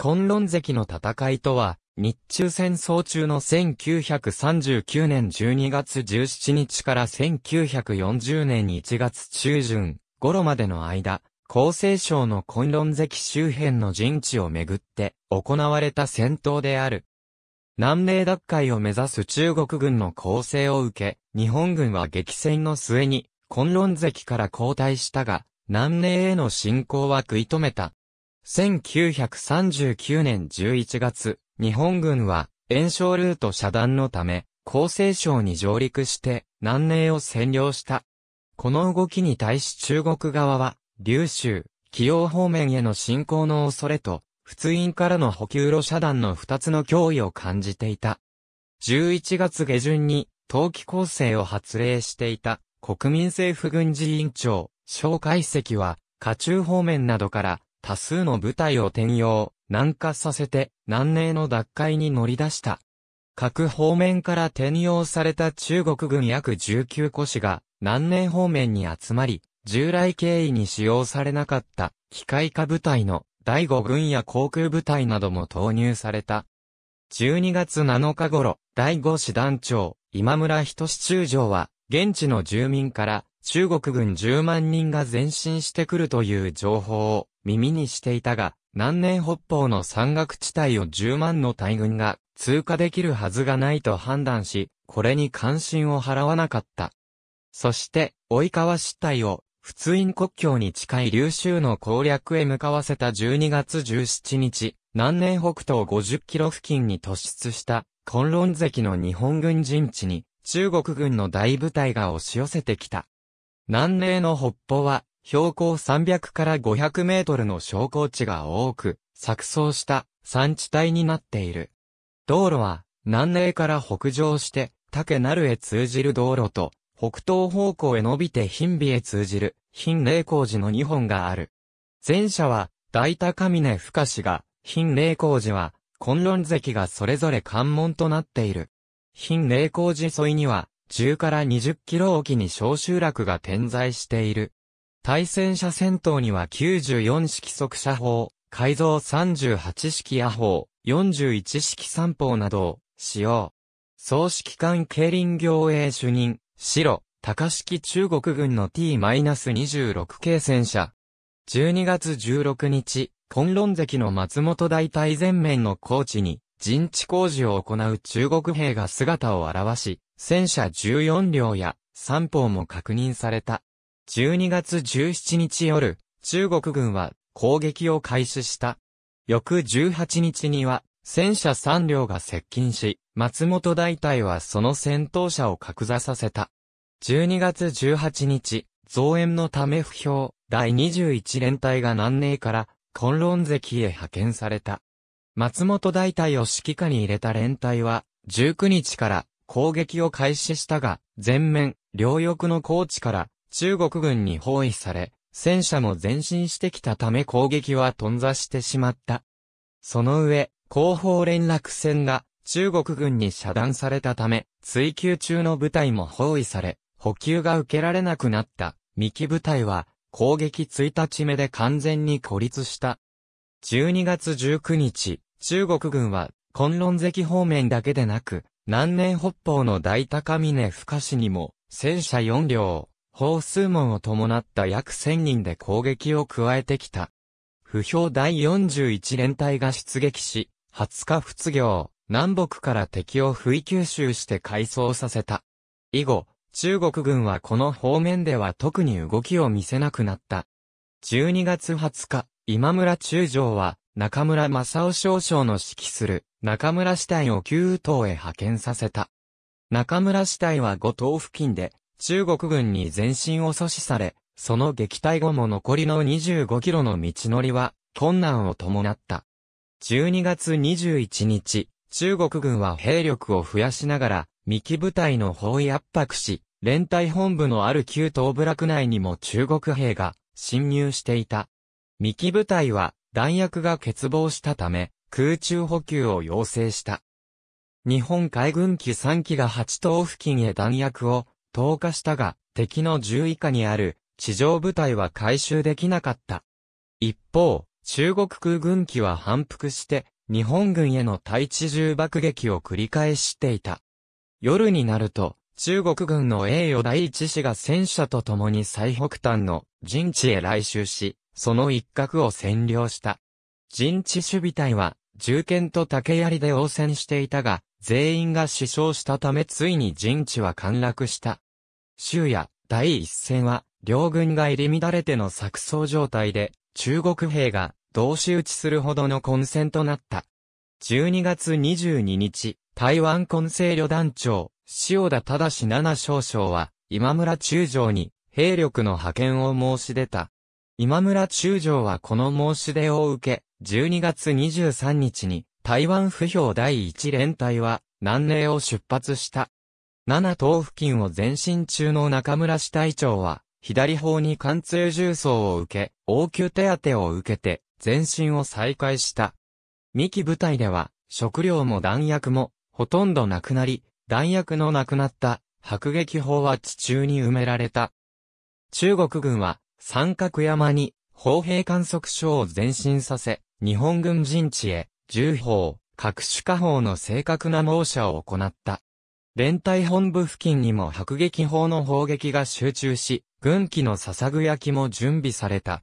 混論関の戦いとは、日中戦争中の1939年12月17日から1940年1月中旬頃までの間、厚生省の混論関周辺の陣地をめぐって行われた戦闘である。南米奪回を目指す中国軍の攻勢を受け、日本軍は激戦の末に、混論関から後退したが、南米への侵攻は食い止めた。1939年11月、日本軍は、炎症ルート遮断のため、厚生省に上陸して、南寧を占領した。この動きに対し中国側は、琉州、紀陽方面への侵攻の恐れと、仏印からの補給路遮断の二つの脅威を感じていた。11月下旬に、冬季構成を発令していた、国民政府軍事委員長、蒋介石は、下中方面などから、多数の部隊を転用、南下させて、南寧の奪回に乗り出した。各方面から転用された中国軍約19個士が、南寧方面に集まり、従来経緯に使用されなかった、機械化部隊の第5軍や航空部隊なども投入された。12月7日頃、第5師団長、今村仁志中将は、現地の住民から、中国軍10万人が前進してくるという情報を耳にしていたが、南年北方の山岳地帯を10万の大軍が通過できるはずがないと判断し、これに関心を払わなかった。そして、及川失態を、普通院国境に近い琉州の攻略へ向かわせた12月17日、南年北東50キロ付近に突出した、昆論関の日本軍陣地に、中国軍の大部隊が押し寄せてきた。南嶺の北方は、標高300から500メートルの昇降地が多く、錯綜した山地帯になっている。道路は、南嶺から北上して、竹なるへ通じる道路と、北東方向へ伸びて貧美へ通じる、貧霊工事の2本がある。前者は、大高峰深氏が、貧霊工事は、混論石がそれぞれ関門となっている。貧霊工事沿いには、10から20キロ沖に小集落が点在している。対戦車戦闘には94式速射砲、改造38式野砲、41式三砲などを使用。総指揮官競輪行営主任、白、高式中国軍の T-26 系戦車。12月16日、昆論関の松本大隊前面の高地に、陣地工事を行う中国兵が姿を現し、戦車14両や3方も確認された。12月17日夜、中国軍は攻撃を開始した。翌18日には戦車3両が接近し、松本大隊はその戦闘車を格座させた。12月18日、増援のため不評、第21連隊が南寧から、混乱関へ派遣された。松本大隊を指揮下に入れた連隊は、19日から攻撃を開始したが、全面、両翼の高地から中国軍に包囲され、戦車も前進してきたため攻撃は頓挫してしまった。その上、後方連絡船が中国軍に遮断されたため、追求中の部隊も包囲され、補給が受けられなくなった、三木部隊は、攻撃1日目で完全に孤立した。12月19日、中国軍は、昆乱。関方面だけでなく、南年北方の大高峰深市にも、戦車4両、砲数門を伴った約1000人で攻撃を加えてきた。不評第41連隊が出撃し、20日仏行、南北から敵を不意吸収して改装させた。以後、中国軍はこの方面では特に動きを見せなくなった。12月20日、今村中将は、中村正雄少将の指揮する、中村死体を旧東へ派遣させた。中村死体は五島付近で中国軍に前進を阻止され、その撃退後も残りの25キロの道のりは困難を伴った。12月21日、中国軍は兵力を増やしながら、三木部隊の包囲圧迫し、連隊本部のある旧東部落内にも中国兵が侵入していた。三木部隊は弾薬が欠乏したため、空中補給を要請した。日本海軍機3機が8島付近へ弾薬を投下したが、敵の10以下にある地上部隊は回収できなかった。一方、中国空軍機は反復して日本軍への対地中爆撃を繰り返していた。夜になると、中国軍の栄誉第一師が戦車と共に最北端の陣地へ来襲し、その一角を占領した。陣地守備隊は、銃剣と竹槍で応戦していたが、全員が死傷したためついに陣地は陥落した。州や第一戦は、両軍が入り乱れての錯綜状態で、中国兵が同士打ちするほどの混戦となった。12月22日、台湾混成旅団長、塩田忠七少将は、今村中将に、兵力の派遣を申し出た。今村中将はこの申し出を受け、12月23日に台湾不評第1連隊は南寧を出発した。7島付近を前進中の中村市隊長は、左方に貫通重装を受け、応急手当を受けて、前進を再開した。三木部隊では、食料も弾薬も、ほとんどなくなり、弾薬のなくなった、迫撃砲は地中に埋められた。中国軍は、三角山に、砲兵観測所を前進させ、日本軍陣地へ、重砲、各種火砲の正確な猛射を行った。連隊本部付近にも迫撃砲の砲撃が集中し、軍機の捧ぐ焼きも準備された。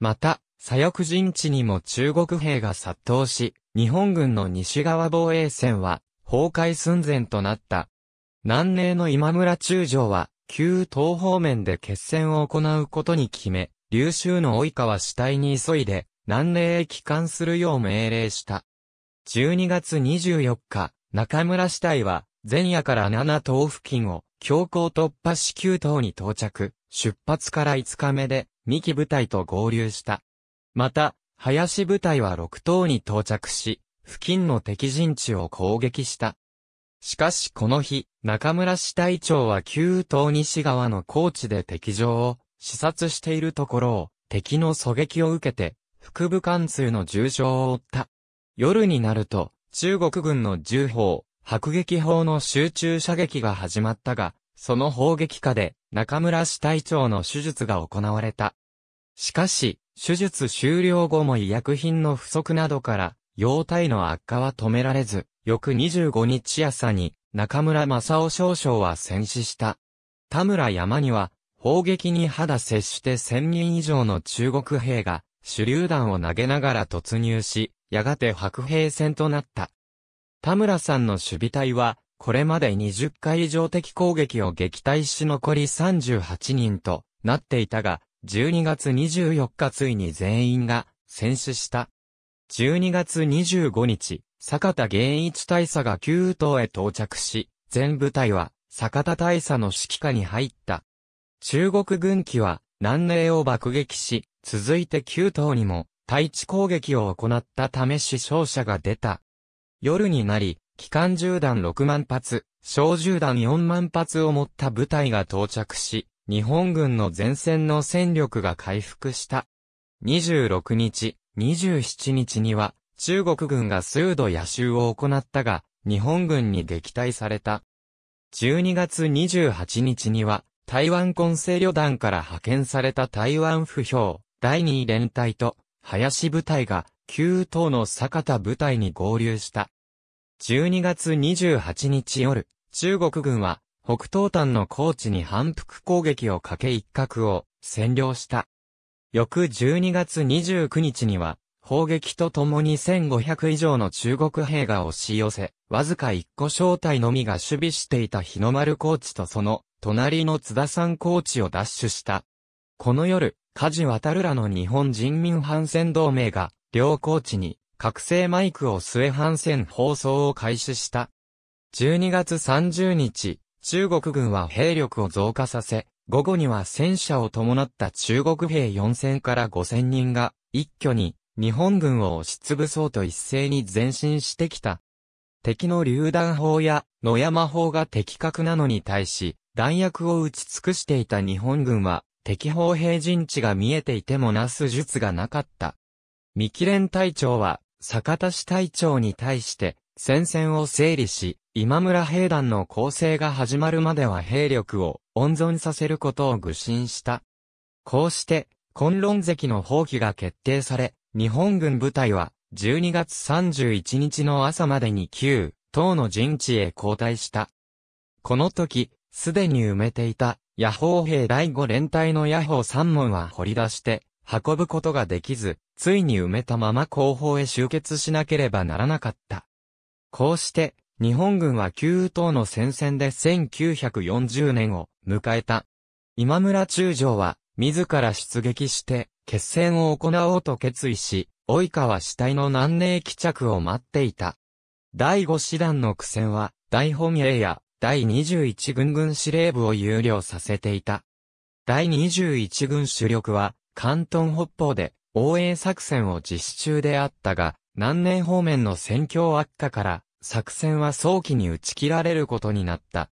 また、左翼陣地にも中国兵が殺到し、日本軍の西側防衛線は崩壊寸前となった。南寧の今村中将は、旧東方面で決戦を行うことに決め、琉州の及川死体に急いで、南寧へ帰還するよう命令した。12月24日、中村死体は、前夜から7島付近を、強行突破し旧島に到着、出発から5日目で、三木部隊と合流した。また、林部隊は6島に到着し、付近の敵陣地を攻撃した。しかしこの日、中村市隊長は旧東西側の高地で敵場を視察しているところを敵の狙撃を受けて腹部貫通の重傷を負った。夜になると中国軍の銃砲、迫撃砲の集中射撃が始まったが、その砲撃下で中村市隊長の手術が行われた。しかし、手術終了後も医薬品の不足などから容体の悪化は止められず、翌25日朝に、中村正夫少将は戦死した。田村山には、砲撃に肌接して1000人以上の中国兵が、手榴弾を投げながら突入し、やがて白兵戦となった。田村さんの守備隊は、これまで20回以上的攻撃を撃退し残り38人となっていたが、12月24日ついに全員が戦死した。12月25日、坂田源一大佐が旧島へ到着し、全部隊は坂田大佐の指揮下に入った。中国軍機は南寧を爆撃し、続いて旧島にも対地攻撃を行ったため死傷者が出た。夜になり、機関銃弾6万発、小銃弾4万発を持った部隊が到着し、日本軍の前線の戦力が回復した。26日、27日には、中国軍が数度野襲を行ったが、日本軍に撃退された。12月28日には、台湾混成旅団から派遣された台湾不評、第2連隊と、林部隊が、旧党の坂田部隊に合流した。12月28日夜、中国軍は、北東端の高地に反復攻撃をかけ一角を占領した。翌12月29日には、砲撃とともに1500以上の中国兵が押し寄せ、わずか1個小隊のみが守備していた日の丸高地とその、隣の津田山高地を奪取した。この夜、梶渡ルらの日本人民反戦同盟が、両高地に、覚醒マイクを据え反戦放送を開始した。12月30日、中国軍は兵力を増加させ、午後には戦車を伴った中国兵4000から5000人が、一挙に日本軍を押し潰そうと一斉に前進してきた。敵の榴弾砲や野山砲が的確なのに対し、弾薬を打ち尽くしていた日本軍は、敵砲兵陣地が見えていてもなす術がなかった。三木連隊長は、坂田市隊長に対して、戦線を整理し、今村兵団の構成が始まるまでは兵力を温存させることを愚心した。こうして、混論石の放棄が決定され、日本軍部隊は12月31日の朝までに旧、党の陣地へ交代した。この時、すでに埋めていた、野砲兵第5連隊の野砲3門は掘り出して、運ぶことができず、ついに埋めたまま後方へ集結しなければならなかった。こうして、日本軍は旧党の戦線で1940年を迎えた。今村中将は、自ら出撃して、決戦を行おうと決意し、及川死体の南寧帰着を待っていた。第五師団の苦戦は、大本営や第21軍軍司令部を有料させていた。第21軍主力は、関東北方で、応援作戦を実施中であったが、南寧方面の戦況悪化から、作戦は早期に打ち切られることになった。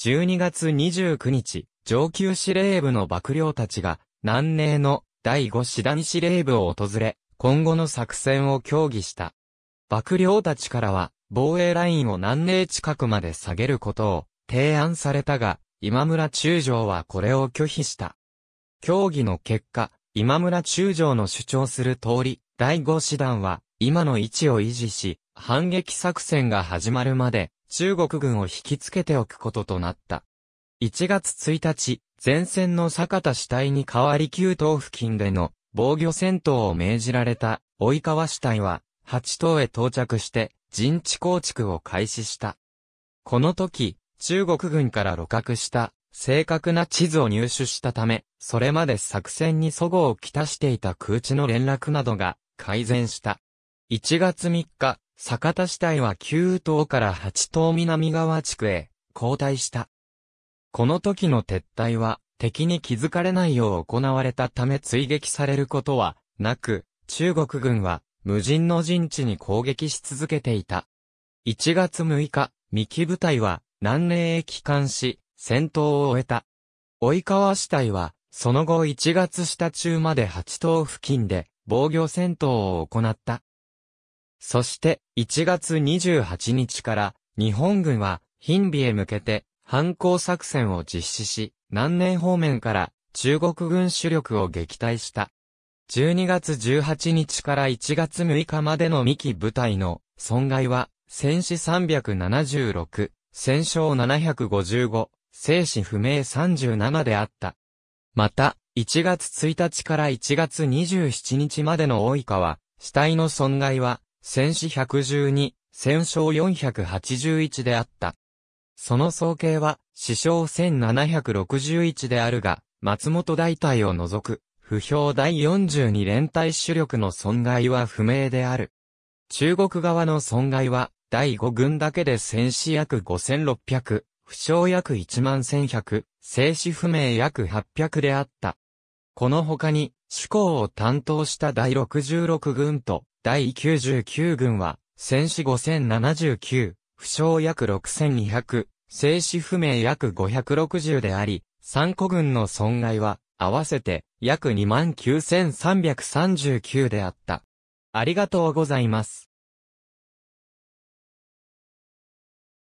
12月29日、上級司令部の幕僚たちが、南寧の第5師団司令部を訪れ、今後の作戦を協議した。幕僚たちからは、防衛ラインを南寧近くまで下げることを提案されたが、今村中将はこれを拒否した。協議の結果、今村中将の主張する通り、第5師団は、今の位置を維持し、反撃作戦が始まるまで、中国軍を引きつけておくこととなった。1月1日、前線の坂田死体に代わり旧島付近での防御戦闘を命じられた及川死体は八島へ到着して陣地構築を開始した。この時、中国軍から露獲した正確な地図を入手したため、それまで作戦に祖語をきたしていた空地の連絡などが改善した。1月3日、坂田市隊は9島から8島南側地区へ後退した。この時の撤退は敵に気づかれないよう行われたため追撃されることはなく、中国軍は無人の陣地に攻撃し続けていた。1月6日、三木部隊は南寧へ帰還し、戦闘を終えた。及川市隊は、その後1月下中まで8島付近で防御戦闘を行った。そして、1月28日から、日本軍は、ヒンビへ向けて、反抗作戦を実施し、南寧方面から中国軍主力を撃退した。12月18日から1月6日までの未期部隊の損害は、戦死376、戦勝755、生死不明37であった。また、1月1日から1月27日までの大いかは、死体の損害は戦死112、戦勝481であった。その総計は、死傷1761であるが、松本大隊を除く、不評第42連隊主力の損害は不明である。中国側の損害は、第5軍だけで戦死約5600、負傷約11100、生死不明約800であった。この他に、主攻を担当した第66軍と第99軍は、戦死5079、負傷約6200、生死不明約560であり、三個軍の損害は、合わせて約29,339であった。ありがとうございます。